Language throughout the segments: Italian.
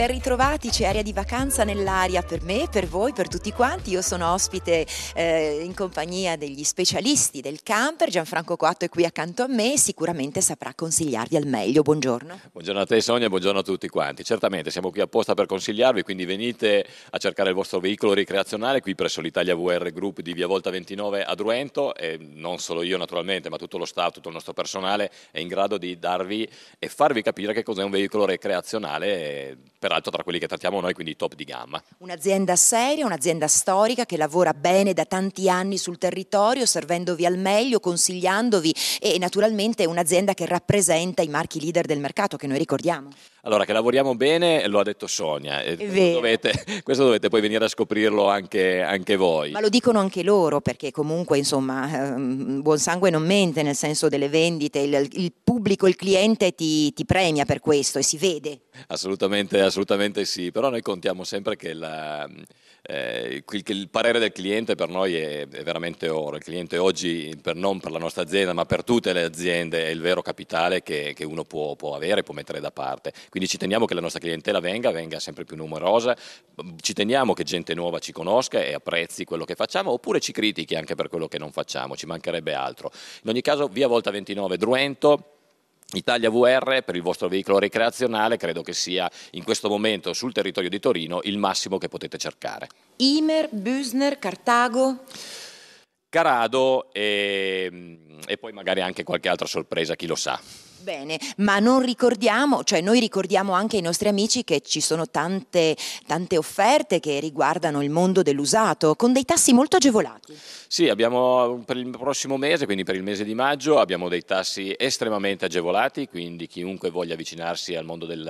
Ben ritrovati, c'è aria di vacanza nell'aria per me, per voi, per tutti quanti. Io sono ospite eh, in compagnia degli specialisti del camper. Gianfranco Coatto è qui accanto a me e sicuramente saprà consigliarvi al meglio. Buongiorno. Buongiorno a te Sonia, buongiorno a tutti quanti. Certamente siamo qui apposta per consigliarvi, quindi venite a cercare il vostro veicolo ricreazionale qui presso l'Italia VR Group di Via Volta 29 a Druento e non solo io naturalmente, ma tutto lo staff, tutto il nostro personale è in grado di darvi e farvi capire che cos'è un veicolo ricreazionale eh, per peraltro tra quelli che trattiamo noi, quindi top di gamma. Un'azienda seria, un'azienda storica che lavora bene da tanti anni sul territorio, servendovi al meglio, consigliandovi e naturalmente un'azienda che rappresenta i marchi leader del mercato che noi ricordiamo. Allora, che lavoriamo bene, lo ha detto Sonia, questo dovete, questo dovete poi venire a scoprirlo anche, anche, voi. Ma lo dicono anche loro, perché comunque, insomma, ehm, buon sangue non mente nel senso delle vendite, il, il pubblico, il cliente ti, ti, premia per questo e si vede. Assolutamente, assolutamente sì, però noi contiamo sempre che la eh, il, parere del cliente per noi è, veramente oro. Il cliente oggi, per, non per la nostra azienda, ma per tutte le aziende, è il vero capitale che, uno può, può avere e può mettere da parte. Quindi ci teniamo che la nostra clientela venga, venga sempre più numerosa, ci teniamo che gente nuova ci conosca e apprezzi quello che facciamo, oppure ci critichi anche per quello che non facciamo, ci mancherebbe altro. In ogni caso, via Volta 29, Druento Italia VR per il vostro veicolo ricreazionale credo che sia in questo momento sul territorio di Torino il massimo che potete cercare. Imer, Büsner, Cartago? Carado e, ehm, e poi magari anche qualche altra sorpresa, chi lo sa. Bene, ma non ricordiamo, cioè noi ricordiamo anche ai nostri amici che ci sono tante, tante offerte che riguardano il mondo dell'usato con dei tassi molto agevolati. Sì, abbiamo mm, per il prossimo mese, quindi per il mese di maggio, abbiamo dei tassi estremamente agevolati, quindi chiunque voglia avvicinarsi al mondo del,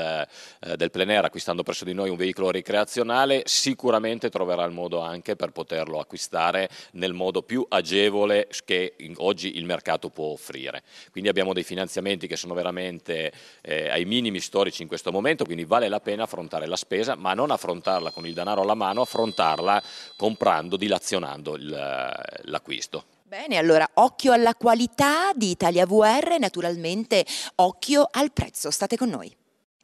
eh, del plein air acquistando presso di noi un veicolo ricreazionale sicuramente troverà il modo anche per poterlo acquistare nel modo più agevole che oggi il mercato può offrire. Quindi abbiamo dei finanziamenti che sono veramente eh, ai minimi storici in questo momento, quindi vale la pena affrontare la spesa, ma non affrontarla con il denaro alla mano, affrontarla comprando, dilazionando l'acquisto. Bene, allora occhio alla qualità di Italia VR, naturalmente occhio al prezzo, state con noi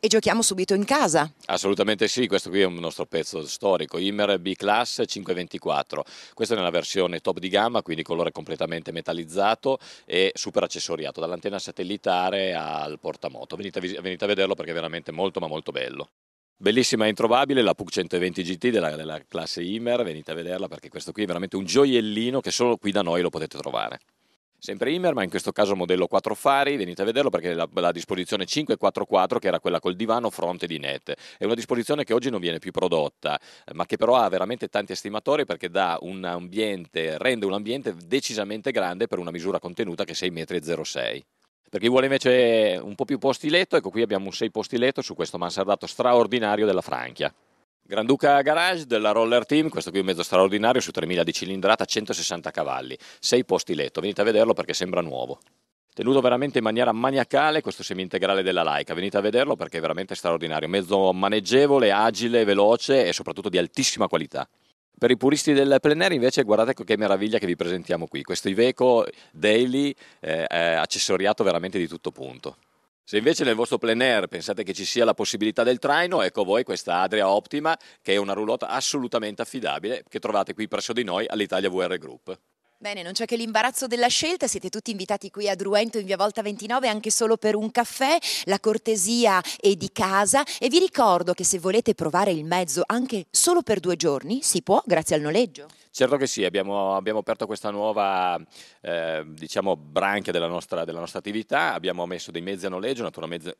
e giochiamo subito in casa. Assolutamente sì, questo qui è un nostro pezzo storico, Immer B-Class 524, questa è una versione top di gamma, quindi colore completamente metallizzato e super accessoriato, dall'antenna satellitare al portamoto. Venite a, venite a vederlo perché è veramente molto ma molto bello. Bellissima e introvabile la PUC 120 GT della, della classe Imer, venite a vederla perché questo qui è veramente un gioiellino che solo qui da noi lo potete trovare sempre Immer, ma in questo caso modello 4 fari, venite a vederlo perché è la, la disposizione 544 che era quella col divano fronte di net, è una disposizione che oggi non viene più prodotta, ma che però ha veramente tanti estimatori perché dà un ambiente, rende un ambiente decisamente grande per una misura contenuta che è 6,06 m. Per chi vuole invece un po' più posti letto, ecco qui abbiamo un 6 posti letto su questo mansardato straordinario della Franchia. Granduca Garage della Roller Team, questo qui è un mezzo straordinario su 3000 di cilindrata, 160 cavalli, 6 posti letto, venite a vederlo perché sembra nuovo. Tenuto veramente in maniera maniacale questo semi-integrale della Laika, venite a vederlo perché è veramente straordinario, mezzo maneggevole, agile, veloce e soprattutto di altissima qualità. Per i puristi del plein air invece guardate che meraviglia che vi presentiamo qui, questo Iveco Daily eh, accessoriato veramente di tutto punto. Se invece nel vostro plein air pensate che ci sia la possibilità del traino, ecco voi questa Adria Optima, che è una roulotte assolutamente affidabile, che trovate qui presso di noi all'Italia VR Group. Bene, non c'è che l'imbarazzo della scelta, siete tutti invitati qui a Druento in via Volta 29 anche solo per un caffè, la cortesia è di casa e vi ricordo che se volete provare il mezzo anche solo per due giorni si può grazie al noleggio. Certo che sì, abbiamo, abbiamo aperto questa nuova eh, diciamo, branchia della nostra, della nostra, attività, abbiamo messo dei mezzi a noleggio,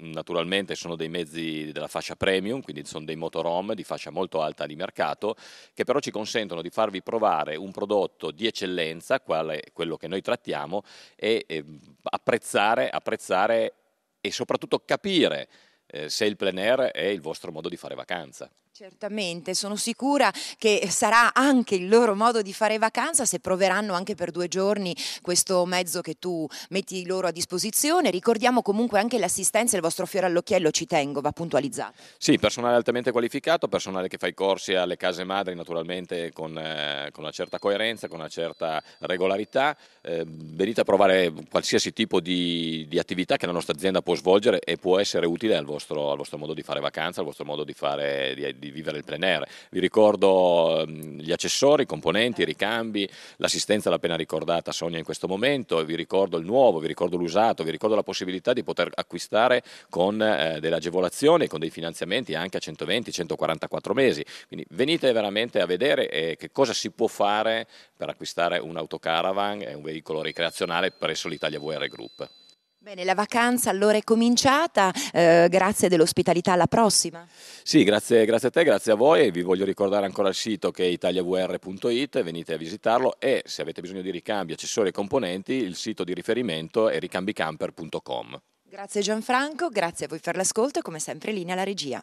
naturalmente sono dei mezzi della fascia premium, quindi sono dei motorhome di fascia molto alta di mercato, che però ci consentono di farvi provare un prodotto di eccellenza scienza, quale, quello che noi trattiamo, e eh, apprezzare, apprezzare e soprattutto capire eh, se il plein air è il vostro modo di fare vacanza. Certamente, sono sicura che sarà anche il loro modo di fare vacanza se proveranno anche per due giorni questo mezzo che tu metti loro a disposizione. Ricordiamo comunque anche l'assistenza, il vostro fiore all'occhiello, ci tengo, va puntualizzato. Sì, personale altamente qualificato, personale che fa i corsi alle case madri naturalmente con, eh, con una certa coerenza, con una certa regolarità. Eh, venite a provare qualsiasi tipo di, di, attività che la nostra azienda può svolgere e può essere utile al vostro, al vostro modo di fare vacanza, al vostro modo di fare... Di, di di vivere il plein air. Vi ricordo ehm, gli accessori, i componenti, i ricambi, l'assistenza l'ha appena ricordata Sonia in questo momento, vi ricordo il nuovo, vi ricordo l'usato, vi ricordo la possibilità di poter acquistare con eh, delle agevolazioni, con dei finanziamenti anche a 120-144 mesi. Quindi venite veramente a vedere eh, che cosa si può fare per acquistare un autocaravan un veicolo ricreazionale presso l'Italia VR Group. Bene, la vacanza allora è cominciata, eh, grazie dell'ospitalità, alla prossima. Sì, grazie, grazie, a te, grazie a voi, vi voglio ricordare ancora il sito che è italiavr.it, venite a visitarlo e se avete bisogno di ricambi, accessori e componenti, il sito di riferimento è ricambicamper.com. Grazie Gianfranco, grazie a voi per l'ascolto e come sempre linea alla regia.